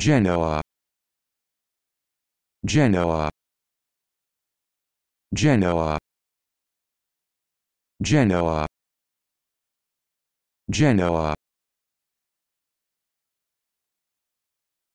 Genoa Genoa Genoa Genoa Genoa